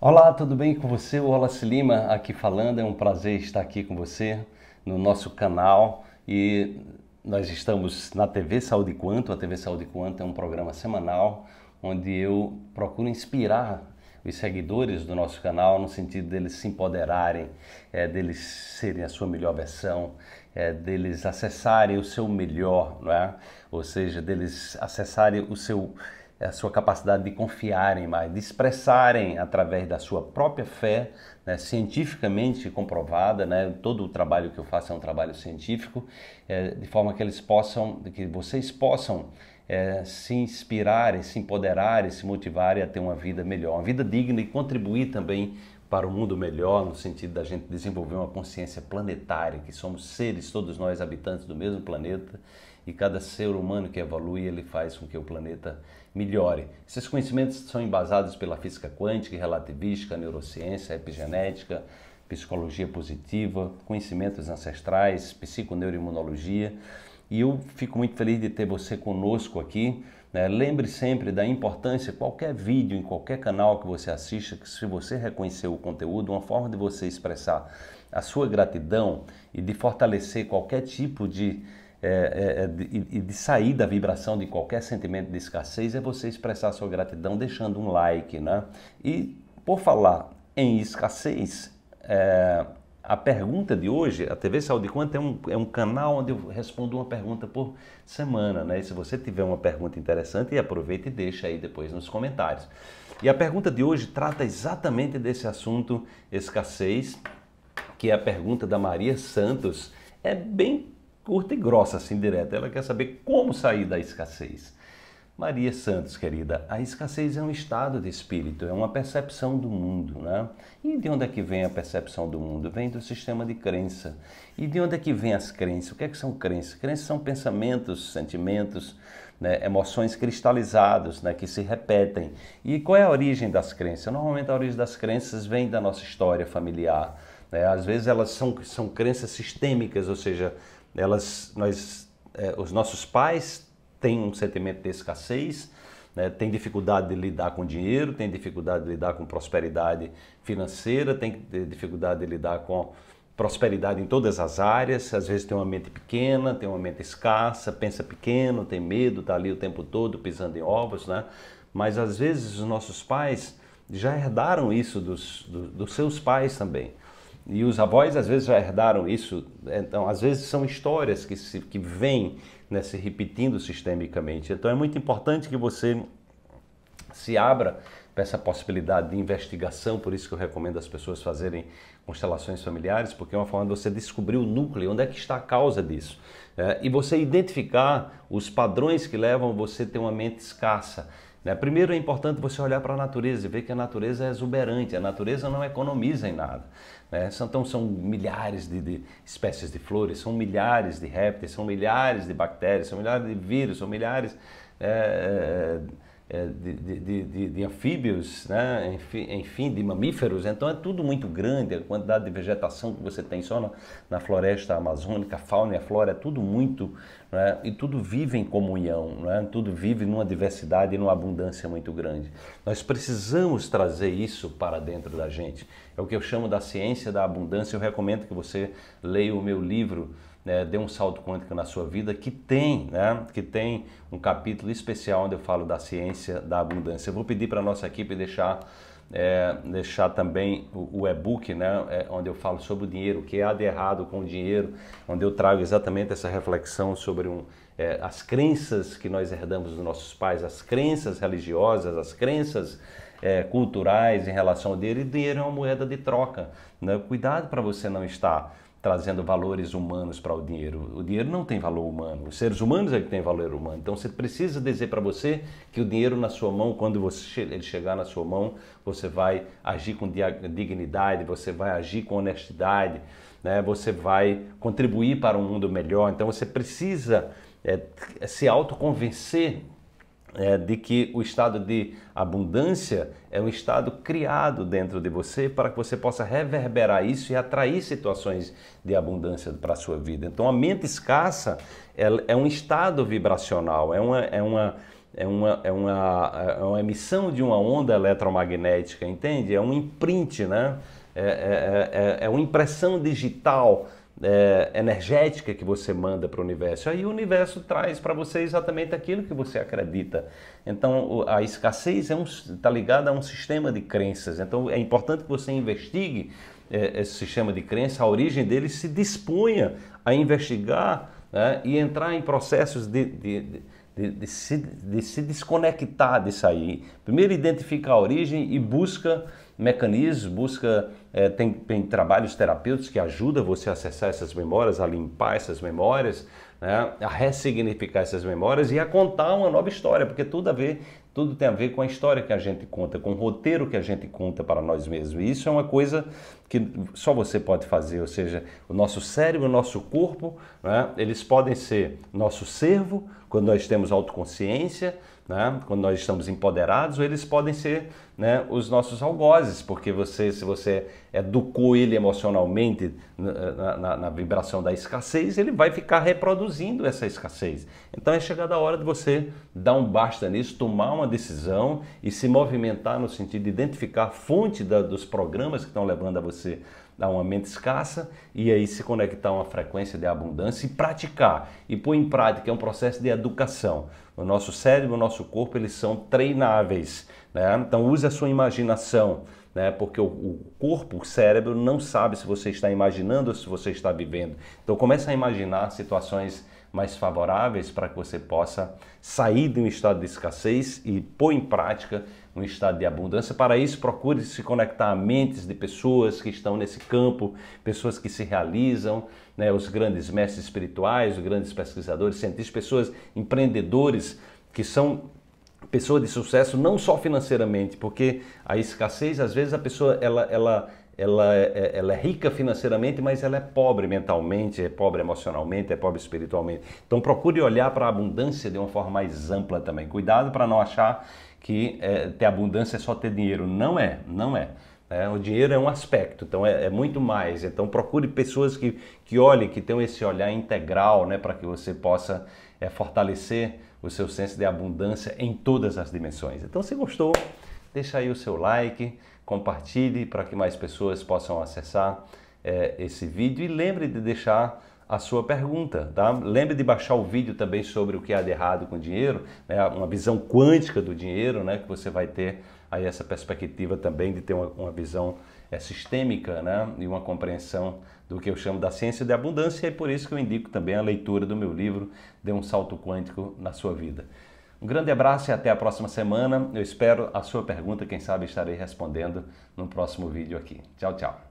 Olá, tudo bem com você? O Wallace Lima aqui falando. É um prazer estar aqui com você no nosso canal e nós estamos na TV Saúde Quanto. A TV Saúde Quanto é um programa semanal onde eu procuro inspirar os seguidores do nosso canal no sentido deles se empoderarem, é, deles serem a sua melhor versão, é, deles acessarem o seu melhor, não é? Ou seja, deles acessarem o seu é a sua capacidade de confiarem mais, de expressarem através da sua própria fé, né, cientificamente comprovada, né, todo o trabalho que eu faço é um trabalho científico, é, de forma que eles possam, que vocês possam é, se inspirarem, se empoderarem, se motivarem a ter uma vida melhor, uma vida digna e contribuir também para um mundo melhor, no sentido da gente desenvolver uma consciência planetária, que somos seres, todos nós habitantes do mesmo planeta, e cada ser humano que evolui, ele faz com que o planeta melhore. Esses conhecimentos são embasados pela física quântica, relativística, neurociência, epigenética, psicologia positiva, conhecimentos ancestrais, psiconeuroimunologia, e eu fico muito feliz de ter você conosco aqui. Né? Lembre sempre da importância, qualquer vídeo, em qualquer canal que você assista, que se você reconhecer o conteúdo, uma forma de você expressar a sua gratidão e de fortalecer qualquer tipo de é, é, é de, de sair da vibração de qualquer sentimento de escassez é você expressar sua gratidão deixando um like, né? E por falar em escassez, é, a pergunta de hoje, a TV Saúde Quanto é um, é um canal onde eu respondo uma pergunta por semana, né? E se você tiver uma pergunta interessante, aproveita e deixa aí depois nos comentários. E a pergunta de hoje trata exatamente desse assunto escassez, que é a pergunta da Maria Santos. É bem curta e grossa, assim, direta. Ela quer saber como sair da escassez. Maria Santos, querida, a escassez é um estado de espírito, é uma percepção do mundo, né? E de onde é que vem a percepção do mundo? Vem do sistema de crença. E de onde é que vem as crenças? O que é que são crenças? Crenças são pensamentos, sentimentos, né? emoções cristalizados, né? que se repetem. E qual é a origem das crenças? Normalmente a origem das crenças vem da nossa história familiar. Né? Às vezes elas são, são crenças sistêmicas, ou seja, elas, nós, é, os nossos pais tem um sentimento de escassez, né? tem dificuldade de lidar com dinheiro, tem dificuldade de lidar com prosperidade financeira, tem dificuldade de lidar com prosperidade em todas as áreas, às vezes tem uma mente pequena, tem uma mente escassa, pensa pequeno, tem medo, está ali o tempo todo pisando em ovos, né? Mas às vezes os nossos pais já herdaram isso dos, dos, dos seus pais também. E os avós às vezes já herdaram isso, né? então às vezes são histórias que, se, que vêm né, se repetindo sistemicamente. Então é muito importante que você se abra para essa possibilidade de investigação, por isso que eu recomendo as pessoas fazerem constelações familiares, porque é uma forma de você descobrir o núcleo, onde é que está a causa disso. Né? e você identificar os padrões que levam você a ter uma mente escassa né? Primeiro é importante você olhar para a natureza e ver que a natureza é exuberante, a natureza não economiza em nada. Né? Então são milhares de, de espécies de flores, são milhares de répteis, são milhares de bactérias, são milhares de vírus, são milhares. É, é, é, de, de, de, de, anfíbios, né? enfim, de mamíferos. Então é tudo muito grande, a quantidade de vegetação que você tem só na, na floresta amazônica, a fauna e a flora, é tudo muito. Né? E tudo vive em comunhão, né? tudo vive numa diversidade e numa abundância muito grande. Nós precisamos trazer isso para dentro da gente é o que eu chamo da ciência da abundância. Eu recomendo que você leia o meu livro, né, Dê um Salto Quântico na Sua Vida, que tem, né, que tem um capítulo especial onde eu falo da ciência da abundância. Eu vou pedir para a nossa equipe deixar é, deixar também o, o e-book, né, é, onde eu falo sobre o dinheiro, o que há de errado com o dinheiro, onde eu trago exatamente essa reflexão sobre um, é, as crenças que nós herdamos dos nossos pais, as crenças religiosas, as crenças é, culturais em relação ao dinheiro, e dinheiro é uma moeda de troca. Né? Cuidado para você não estar trazendo valores humanos para o dinheiro. O dinheiro não tem valor humano, os seres humanos é que tem valor humano. Então você precisa dizer para você que o dinheiro na sua mão, quando você, ele chegar na sua mão, você vai agir com dignidade, você vai agir com honestidade, né? você vai contribuir para um mundo melhor. Então você precisa é, se autoconvencer é, de que o estado de abundância é um estado criado dentro de você para que você possa reverberar isso e atrair situações de abundância para a sua vida. Então, a mente escassa é, um estado vibracional, é uma, é uma é uma, é, uma, é uma emissão de uma onda eletromagnética, entende? É um imprint, né? É, é, é, é, é uma impressão digital é, energética que você manda para o universo. Aí o universo traz para você exatamente aquilo que você acredita. Então a escassez está é um, tá ligada a um sistema de crenças. Então é importante que você investigue é, esse sistema de crença, a origem dele, se disponha a investigar né, e entrar em processos de, de, de de, de, se, de se desconectar disso aí. Primeiro identifica a origem e busca mecanismos, busca, é, tem, tem trabalhos terapêuticos que ajudam você a acessar essas memórias, a limpar essas memórias, né, a ressignificar essas memórias e a contar uma nova história, porque tudo a ver, tudo tem a ver com a história que a gente conta, com o roteiro que a gente conta para nós mesmos. E isso é uma coisa que só você pode fazer, ou seja, o nosso cérebro, o nosso corpo, né, eles podem ser nosso servo quando nós temos autoconsciência, né? quando nós estamos empoderados, eles podem ser né, os nossos algozes, porque você, se você educou ele emocionalmente né, na, na, na, vibração da escassez, ele vai ficar reproduzindo essa escassez. Então é chegada a hora de você dar um basta nisso, tomar uma decisão e se movimentar no sentido de identificar a fonte da, dos programas que estão levando a você dar uma mente escassa e aí se conectar a uma frequência de abundância e praticar e pôr em prática é um processo de educação. O nosso cérebro, o nosso corpo, eles são treináveis, né? Então use a sua imaginação, né? Porque o, o corpo, o cérebro não sabe se você está imaginando ou se você está vivendo. Então comece a imaginar situações mais favoráveis para que você possa sair de um estado de escassez e pôr em prática um estado de abundância. Para isso, procure se conectar a mentes de pessoas que estão nesse campo, pessoas que se realizam, né, os grandes mestres espirituais, os grandes pesquisadores, cientistas, pessoas empreendedores que são pessoas de sucesso não só financeiramente, porque a escassez às vezes a pessoa ela, ela ela é, é, ela é rica financeiramente, mas ela é pobre mentalmente, é pobre emocionalmente, é pobre espiritualmente. Então procure olhar para a abundância de uma forma mais ampla também. Cuidado para não achar que é, ter abundância é só ter dinheiro. Não é, não é. É, o dinheiro é um aspecto, então é, é, muito mais. Então procure pessoas que, que olhem, que tenham esse olhar integral, né, para que você possa é, fortalecer o seu senso de abundância em todas as dimensões. Então, se gostou, Deixa aí o seu like, compartilhe para que mais pessoas possam acessar é, esse vídeo e lembre de deixar a sua pergunta. Tá? Lembre de baixar o vídeo também sobre o que há de errado com o dinheiro, né? uma visão quântica do dinheiro, né? que você vai ter aí essa perspectiva também de ter uma, uma visão é, sistêmica né? e uma compreensão do que eu chamo da ciência da abundância e é por isso que eu indico também a leitura do meu livro Dê um Salto Quântico na Sua Vida. Um grande abraço e até a próxima semana. Eu espero a sua pergunta, quem sabe estarei respondendo no próximo vídeo aqui. Tchau, tchau.